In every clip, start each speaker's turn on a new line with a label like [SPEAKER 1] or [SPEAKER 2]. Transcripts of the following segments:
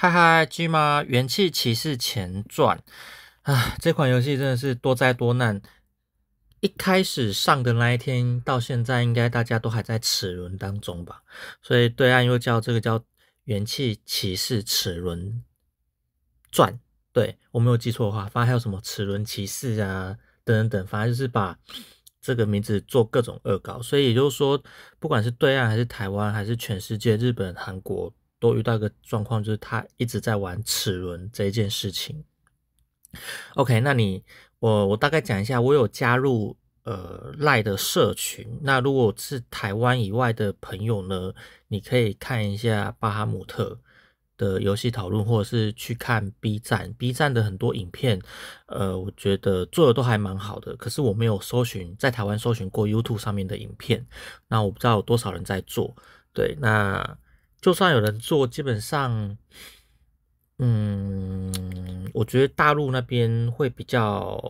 [SPEAKER 1] 嗨嗨，G 妈，《元气骑士前传》啊，这款游戏真的是多灾多难。一开始上的那一天到现在，应该大家都还在齿轮当中吧？所以对岸又叫这个叫《元气骑士齿轮传》，对我没有记错的话，反正还有什么齿轮骑士啊等等，反正就是把这个名字做各种恶搞。所以也就是说，不管是对岸还是台湾，还是全世界，日本、韩国。都遇到一个状况，就是他一直在玩齿轮这一件事情。OK，那你我我大概讲一下，我有加入呃赖的社群。那如果是台湾以外的朋友呢，你可以看一下巴哈姆特的游戏讨论，或者是去看 B 站，B 站的很多影片，呃，我觉得做的都还蛮好的。可是我没有搜寻在台湾搜寻过 YouTube 上面的影片，那我不知道有多少人在做。对，那。就算有人做，基本上，嗯，我觉得大陆那边会比较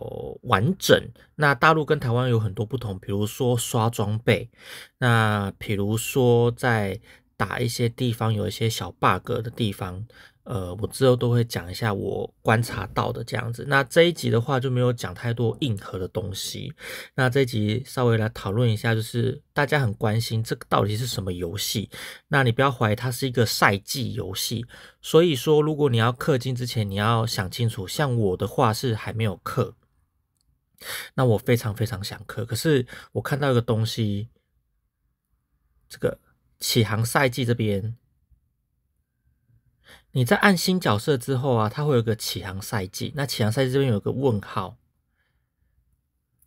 [SPEAKER 1] 完整。那大陆跟台湾有很多不同，比如说刷装备，那比如说在打一些地方有一些小 bug 的地方。呃，我之后都会讲一下我观察到的这样子。那这一集的话就没有讲太多硬核的东西。那这一集稍微来讨论一下，就是大家很关心这个到底是什么游戏。那你不要怀疑它是一个赛季游戏。所以说，如果你要氪金之前，你要想清楚。像我的话是还没有氪，那我非常非常想氪。可是我看到一个东西，这个启航赛季这边。你在按新角色之后啊，它会有个启航赛季。那启航赛季这边有个问号，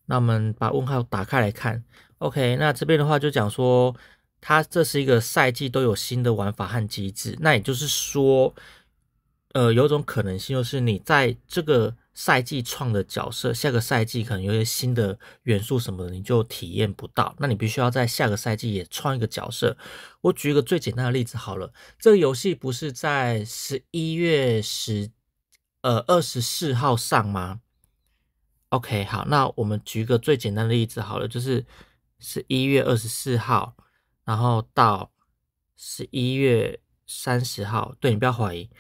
[SPEAKER 1] 那我们把问号打开来看。OK，那这边的话就讲说，它这是一个赛季都有新的玩法和机制。那也就是说。呃，有种可能性就是你在这个赛季创的角色，下个赛季可能有些新的元素什么的，你就体验不到。那你必须要在下个赛季也创一个角色。我举一个最简单的例子好了，这个游戏不是在十一月十呃二十四号上吗？OK，好，那我们举个最简单的例子好了，就是十一月二十四号，然后到十一月三十号。对你不要怀疑。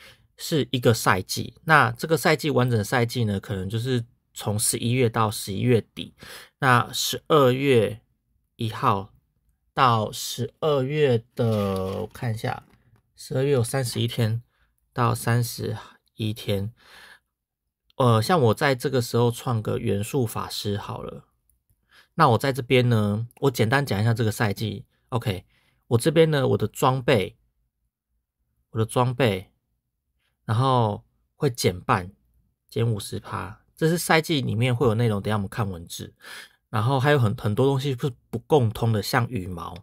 [SPEAKER 1] 是一个赛季，那这个赛季完整赛季呢，可能就是从十一月到十一月底，那十二月一号到十二月的，我看一下，十二月有三十一天，到三十一天。呃，像我在这个时候创个元素法师好了。那我在这边呢，我简单讲一下这个赛季。OK，我这边呢，我的装备，我的装备。然后会减半，减五十趴，这是赛季里面会有内容，等下我们看文字。然后还有很很多东西是不共通的，像羽毛，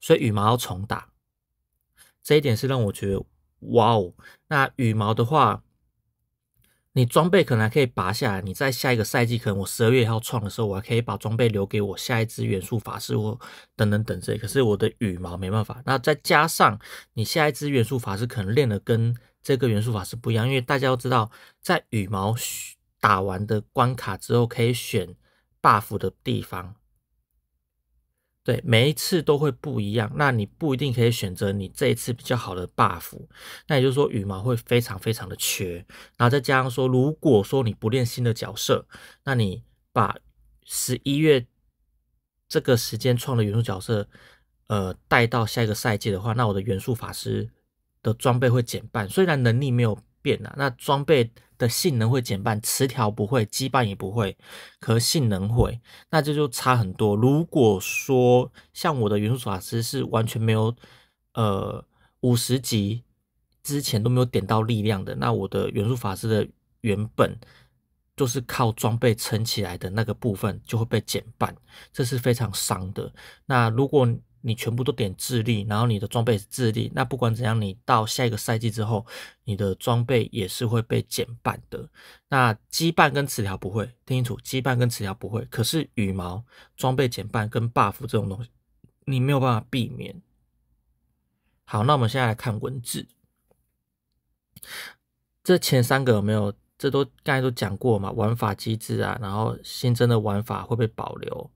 [SPEAKER 1] 所以羽毛要重打。这一点是让我觉得哇哦。那羽毛的话，你装备可能还可以拔下来，你在下一个赛季可能我十二月要创的时候，我还可以把装备留给我下一支元素法师，我等等等这。可是我的羽毛没办法。那再加上你下一支元素法师可能练的跟这个元素法师不一样，因为大家都知道，在羽毛打完的关卡之后，可以选 buff 的地方，对，每一次都会不一样。那你不一定可以选择你这一次比较好的 buff。那也就是说，羽毛会非常非常的缺。然后再加上说，如果说你不练新的角色，那你把十一月这个时间创的元素角色，呃，带到下一个赛季的话，那我的元素法师。的装备会减半，虽然能力没有变啊，那装备的性能会减半，词条不会，羁绊也不会，可性能会，那这就差很多。如果说像我的元素法师是完全没有，呃，五十级之前都没有点到力量的，那我的元素法师的原本就是靠装备撑起来的那个部分就会被减半，这是非常伤的。那如果你全部都点智力，然后你的装备是智力，那不管怎样，你到下一个赛季之后，你的装备也是会被减半的。那羁绊跟词条不会听清楚，羁绊跟词条不会，可是羽毛装备减半跟 buff 这种东西，你没有办法避免。好，那我们现在来看文字，这前三个有没有？这都刚才都讲过嘛，玩法机制啊，然后新增的玩法会被保留？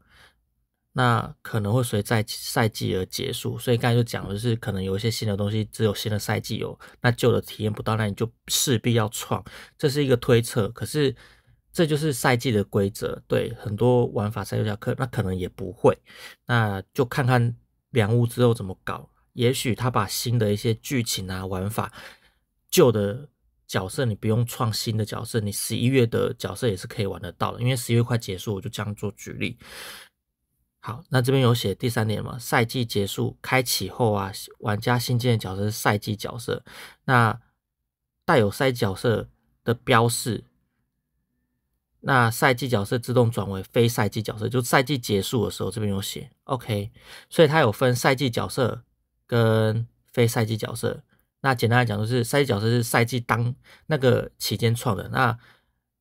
[SPEAKER 1] 那可能会随在赛季而结束，所以刚才就讲的是，可能有一些新的东西只有新的赛季有，那旧的体验不到，那你就势必要创，这是一个推测。可是这就是赛季的规则，对很多玩法、赛亚课，那可能也不会。那就看看两物之后怎么搞，也许他把新的一些剧情啊、玩法、旧的角色，你不用创新的角色，你十一月的角色也是可以玩得到的，因为十一月快结束，我就这样做举例。好，那这边有写第三点嘛？赛季结束开启后啊，玩家新建的角色是赛季角色，那带有赛季角色的标识，那赛季角色自动转为非赛季角色，就赛季结束的时候，这边有写 OK，所以它有分赛季角色跟非赛季角色。那简单来讲，就是赛季角色是赛季当那个期间创的那。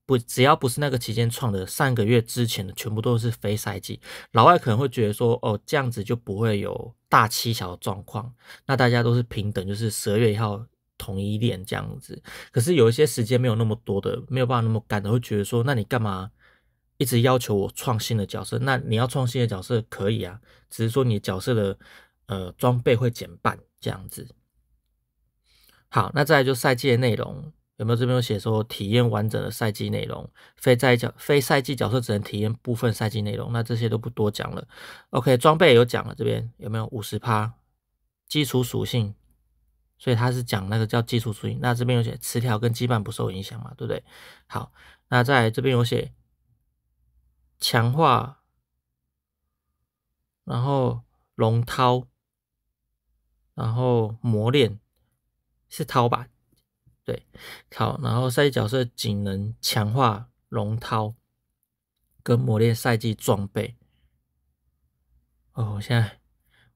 [SPEAKER 1] 不，只要不是那个期间创的，上个月之前的全部都是非赛季。老外可能会觉得说，哦，这样子就不会有大欺小的状况，那大家都是平等，就是十二月一号统一练这样子。可是有一些时间没有那么多的，没有办法那么干的，会觉得说，那你干嘛一直要求我创新的角色？那你要创新的角色可以啊，只是说你角色的呃装备会减半这样子。好，那再来就赛季的内容。有没有这边有写说体验完整的赛季内容，非在角非赛季角色只能体验部分赛季内容？那这些都不多讲了。OK，装备有讲了，这边有没有五十趴基础属性？所以它是讲那个叫基础属性。那这边有写词条跟羁绊不受影响嘛？对不对？好，那在这边有写强化，然后龙涛，然后磨练是涛吧？对，好，然后赛季角色仅能强化龙涛跟磨练赛季装备。哦，我现在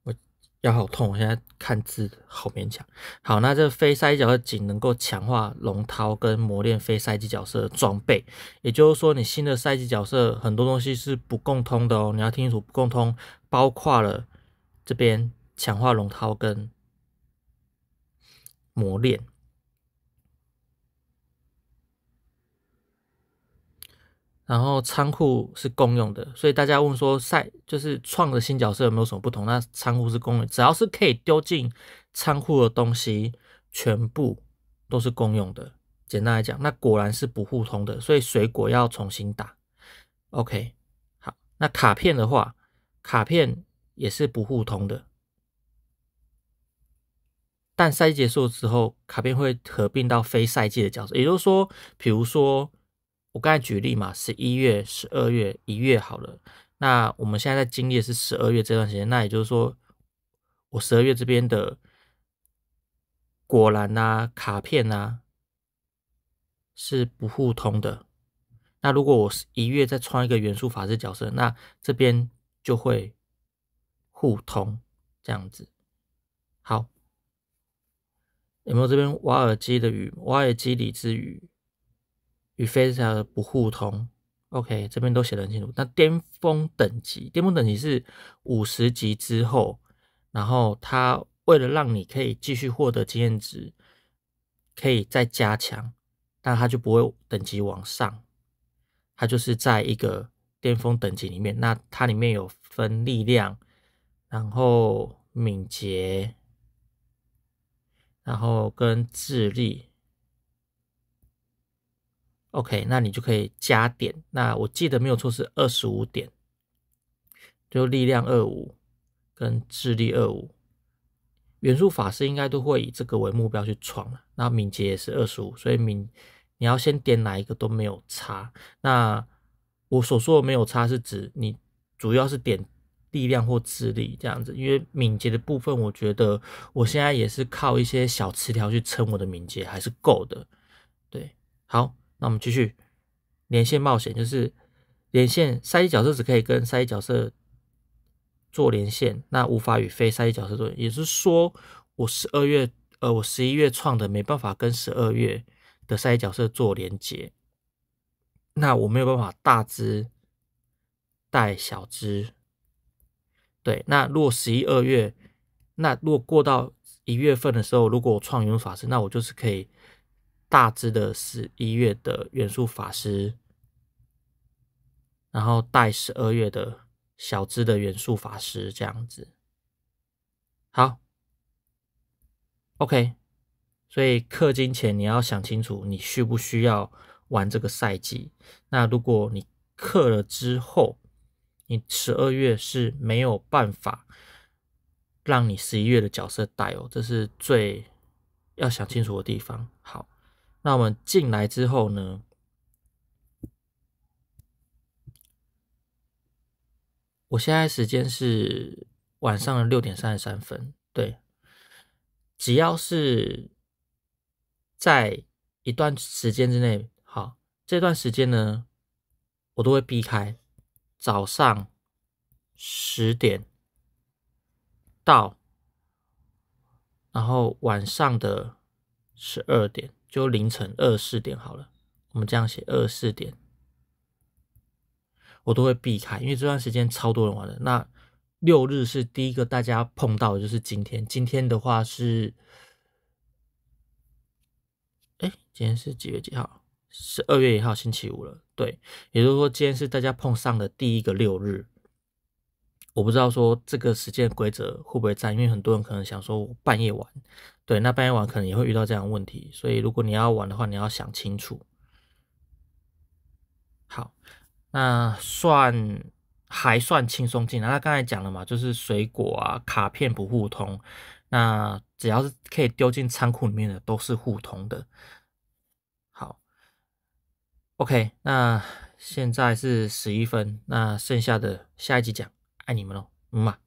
[SPEAKER 1] 我腰好痛，我现在看字好勉强。好，那这非赛季角色仅能够强化龙涛跟磨练非赛季角色装备。也就是说，你新的赛季角色很多东西是不共通的哦，你要听清楚，不共通包括了这边强化龙涛跟磨练。然后仓库是共用的，所以大家问说赛就是创的新角色有没有什么不同？那仓库是共用，只要是可以丢进仓库的东西，全部都是共用的。简单来讲，那果然是不互通的，所以水果要重新打。OK，好，那卡片的话，卡片也是不互通的。但赛季结束之后，卡片会合并到非赛季的角色，也就是说，比如说。我刚才举例嘛，十一月、十二月、一月好了。那我们现在在经历的是十二月这段时间，那也就是说，我十二月这边的果篮啊、卡片啊是不互通的。那如果我一月再创一个元素法师角色，那这边就会互通这样子。好，有没有这边瓦尔基的鱼？瓦尔基里之鱼？与 Face 不互通，OK，这边都写的很清楚。那巅峰等级，巅峰等级是五十级之后，然后它为了让你可以继续获得经验值，可以再加强，但它就不会等级往上，它就是在一个巅峰等级里面。那它里面有分力量，然后敏捷，然后跟智力。OK，那你就可以加点。那我记得没有错是二十五点，就力量二五跟智力二五，元素法师应该都会以这个为目标去闯那敏捷也是二十五，所以敏你要先点哪一个都没有差。那我所说的没有差是指你主要是点力量或智力这样子，因为敏捷的部分，我觉得我现在也是靠一些小词条去撑我的敏捷，还是够的。对，好。那我们继续连线冒险，就是连线赛季角色只可以跟赛季角色做连线，那无法与非赛季角色做。也就是说，我十二月呃，我十一月创的没办法跟十二月的赛季角色做连接，那我没有办法大只带小只。对，那如果十一二月，那如果过到一月份的时候，如果我创元法师，那我就是可以。大支的十一月的元素法师，然后带十二月的小支的元素法师这样子。好，OK。所以氪金前你要想清楚，你需不需要玩这个赛季。那如果你氪了之后，你十二月是没有办法让你十一月的角色带哦，这是最要想清楚的地方。好。那我们进来之后呢？我现在时间是晚上六点三十三分，对。只要是在一段时间之内，好，这段时间呢，我都会避开早上十点到，然后晚上的十二点。就凌晨二四点好了，我们这样写二四点，我都会避开，因为这段时间超多人玩的。那六日是第一个大家碰到，就是今天。今天的话是，哎，今天是几月几号？是二月一号星期五了。对，也就是说今天是大家碰上的第一个六日。我不知道说这个时间规则会不会占，因为很多人可能想说我半夜玩，对，那半夜玩可能也会遇到这样问题，所以如果你要玩的话，你要想清楚。好，那算还算轻松进。那刚才讲了嘛，就是水果啊卡片不互通，那只要是可以丢进仓库里面的都是互通的。好，OK，那现在是十一分，那剩下的下一集讲。アニメの、まあ、